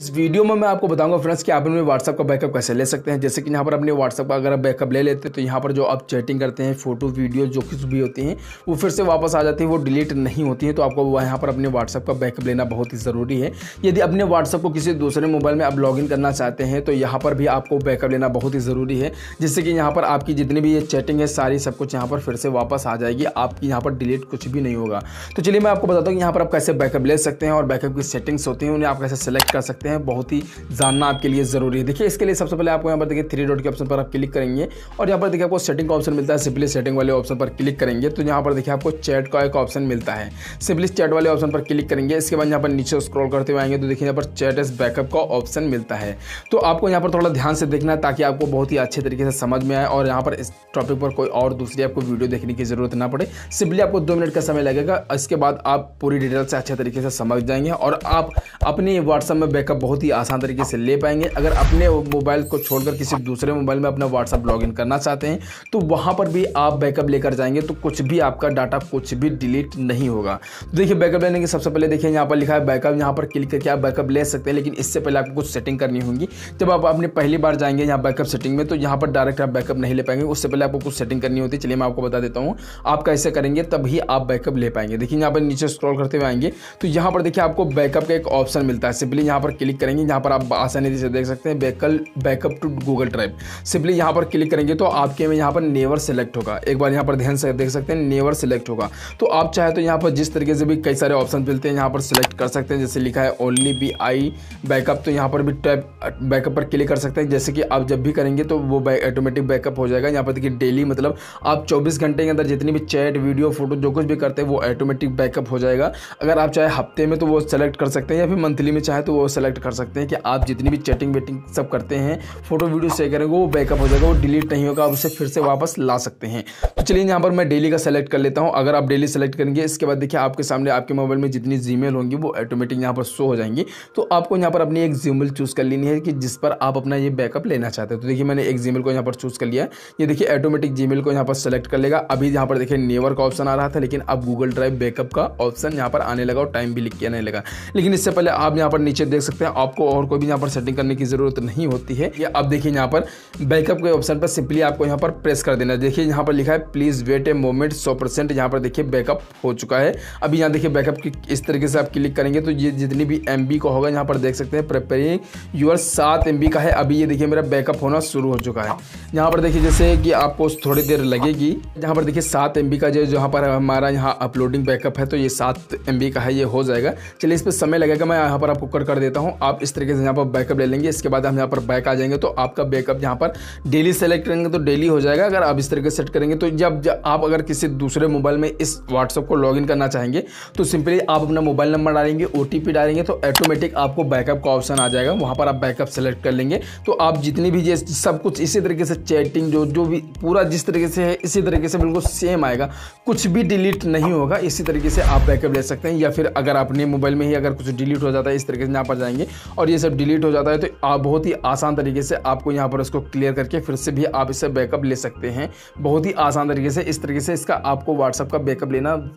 इस वीडियो में मैं आपको बताऊंगा फ्रेंड्स कि आप अपने व्हाट्सअप का बैकअप कैसे ले सकते हैं जैसे कि यहाँ पर अपने व्हाट्सअप का अगर आप बैकअप ले लेते हैं तो यहाँ पर जो आप चैटिंग करते हैं फोटो वीडियो जो कुछ भी होती हैं वो फिर से वापस आ जाती हैं वो डिलीट नहीं होती हैं तो आपको यहाँ पर अपने व्हाट्सअप का बैकअप लेना बहुत ही ज़रूरी है यदि अपने व्हाट्सअप को किसी दूसरे मोबाइल में आप इन करना चाहते हैं तो यहाँ पर भी आपको बैकअप लेना बहुत ही ज़रूरी है जिससे कि यहाँ पर आपकी जितनी भी ये चैटिंग है सारी सब कुछ यहाँ पर फिर से वापस आ जाएगी आपकी यहाँ पर डिलीट कुछ भी नहीं होगा तो चलिए मैं आपको बताता हूँ यहाँ पर आप कैसे बैकअप ले सकते हैं और बैकअप की सेटिंग्स होती हैं उन्हें आप कैसे सेलेक्ट कर सकते हैं सकते हैं बहुत ही जानना आपके लिए ज़रूरी है देखिए इसके लिए सबसे पहले आपको यहाँ पर देखिए थ्री डॉट के ऑप्शन पर आप क्लिक करेंगे और यहाँ पर देखिए आपको सेटिंग का ऑप्शन मिलता है सिंपली सेटिंग वाले ऑप्शन पर क्लिक करेंगे तो यहाँ पर देखिए आपको चैट का एक ऑप्शन मिलता है सिंपली चैट वाले ऑप्शन पर क्लिक करेंगे इसके बाद यहाँ पर नीचे स्क्रॉल करते हुए आएंगे तो देखिए यहाँ पर चैट एस बैकअप का ऑप्शन मिलता है तो आपको यहाँ पर थोड़ा ध्यान से देखना है ताकि आपको बहुत ही अच्छे तरीके से समझ में आए और यहाँ पर इस टॉपिक पर कोई और दूसरी आपको वीडियो देखने की ज़रूरत ना पड़े सिंपली आपको दो मिनट का समय लगेगा इसके बाद आप पूरी डिटेल से अच्छे तरीके से समझ जाएंगे और आप अपने व्हाट्सएप में बैकअप आप बहुत ही आसान तरीके से ले पाएंगे अगर अपने मोबाइल को छोड़कर किसी दूसरे मोबाइल में अपना व्हाट्सअप लॉगिन करना चाहते हैं तो वहाँ पर भी आप बैकअप लेकर जाएंगे तो कुछ भी आपका डाटा कुछ भी डिलीट नहीं होगा तो देखिए बैकअप लेने के सबसे पहले देखिए यहाँ पर लिखा है बैकअप यहाँ पर क्लिक करके आप बैकअप ले सकते हैं लेकिन इससे पहले आपको कुछ सेटिंग करनी होगी जब आप अपने पहली बार जाएंगे यहाँ बैकअप सेटिंग में तो यहाँ पर डायरेक्ट आप बैकअप नहीं ले पाएंगे उससे पहले आपको कुछ सेटिंग करनी होती है चलिए मैं आपको बता देता हूँ आप कैसे करेंगे तभी आप बैकअप ले पाएंगे देखिए यहाँ पर नीचे स्क्रॉल करते हुए आएंगे तो यहाँ पर देखिए आपको बैकअप का एक ऑप्शन मिलता है सिंपली यहाँ पर क्लिक करेंगे यहाँ पर आप आसानी से देख सकते हैं बैकल backup to Google drive simply यहाँ पर क्लिक करेंगे तो आपके में यहाँ पर नेवर सेलेक्ट होगा एक बार यहाँ पर ध्यान से देख सकते हैं नेवर सेलेक्ट होगा तो आप चाहे तो यहाँ पर जिस तरीके से भी कई सारे ऑप्शन मिलते हैं यहाँ पर सिलेक्ट कर सकते हैं जैसे लिखा है ओनली बी आई बैकअप तो यहाँ पर भी टैप बैकअप पर क्लिक कर सकते हैं जैसे कि आप जब भी करेंगे तो वो ऑटोमेटिक बैकअप हो जाएगा यहाँ पर देखिए डेली मतलब आप चौबीस घंटे के अंदर जितनी भी चैट वीडियो फोटो जो कुछ भी करते हैं वो ऑटोमेटिक बैकअप हो जाएगा अगर आप चाहे हफ्ते में तो वो सेलेक्ट कर सकते हैं या फिर मंथली में चाहे तो वो सेलेक्ट सेट कर सकते हैं कि आप जितनी भी चैटिंग वेटिंग सब करते हैं फोटो वीडियो शेयर करेंगे वो बैकअप हो जाएगा वो डिलीट नहीं होगा आप उसे फिर से वापस ला सकते हैं तो चलिए यहाँ पर मैं डेली का सेलेक्ट कर लेता हूँ अगर आप डेली सेलेक्ट करेंगे इसके बाद देखिए आपके सामने आपके मोबाइल में जितनी जीमेल होंगी वो ऑटोमेटिक यहाँ पर शो हो जाएंगी तो आपको यहाँ पर अपनी एक जीमेल चूज़ कर लेनी है कि जिस पर आप अपना ये बैकअप लेना चाहते हैं तो देखिए मैंने एक जीमेल को यहाँ पर चूज़ कर लिया है ये देखिए ऑटोमेटिक जीमेल को यहाँ पर सेलेक्ट कर लेगा अभी यहाँ पर देखिए नेवर का ऑप्शन आ रहा था लेकिन अब गूगल ड्राइव बैकअप का ऑप्शन यहाँ पर आने लगा और टाइम भी लिख के आने लगा लेकिन इससे पहले आप यहाँ पर नीचे देख सकते हैं हैं आपको और कोई भी यहाँ पर सेटिंग करने की ज़रूरत नहीं होती है या आप देखिए यहाँ पर बैकअप के ऑप्शन पर सिंपली आपको यहाँ पर प्रेस कर देना देखिए यहाँ पर लिखा है प्लीज़ वेट ए मोमेंट सौ परसेंट यहाँ पर देखिए बैकअप हो चुका है अभी यहाँ देखिए बैकअप की इस तरीके से आप क्लिक करेंगे तो ये जितनी भी एम का होगा यहाँ पर देख सकते हैं प्रिपेयरिंग यूर सात एम का है अभी ये देखिए मेरा बैकअप होना शुरू हो चुका है यहाँ पर देखिए जैसे कि आपको थोड़ी देर लगेगी यहाँ पर देखिए सात एम का जो जहाँ पर हमारा यहाँ अपलोडिंग बैकअप है तो ये सात एम का है ये हो जाएगा चलिए इस पर समय लगेगा मैं यहाँ पर आपको कर कर देता हूँ आप इस तरीके से यहाँ पर बैकअप ले लेंगे इसके बाद हम यहाँ पर बैक आ जाएंगे तो आपका बैकअप यहाँ पर डेली सेलेक्ट करेंगे तो डेली हो जाएगा अगर आप इस तरीके सेट करेंगे तो जब, जब आप अगर किसी दूसरे मोबाइल में इस व्हाट्सअप को लॉगिन करना चाहेंगे तो सिंपली आप अपना मोबाइल नंबर डालेंगे ओ डालेंगे तो ऑटोमेटिक आपको बैकअप का ऑप्शन आ जाएगा वहाँ पर आप बैकअप सेलेक्ट कर लेंगे तो आप जितनी भी सब कुछ इसी तरीके से चैटिंग जो जो भी पूरा जिस तरीके से है इसी तरीके से बिल्कुल सेम आएगा कुछ भी डिलीट नहीं होगा इसी तरीके से आप बैकअप ले सकते हैं या फिर अगर अपने मोबाइल में ही अगर कुछ डिलीट हो जाता है इस तरीके से यहाँ पर जाएंगे और ये सब डिलीट हो जाता है तो आप बहुत ही आसान तरीके से आपको यहाँ पर उसको क्लियर करके फिर से भी आप इसे बैकअप ले सकते हैं बहुत ही आसान तरीके से इस तरीके से इसका आपको व्हाट्सअप का बैकअप लेना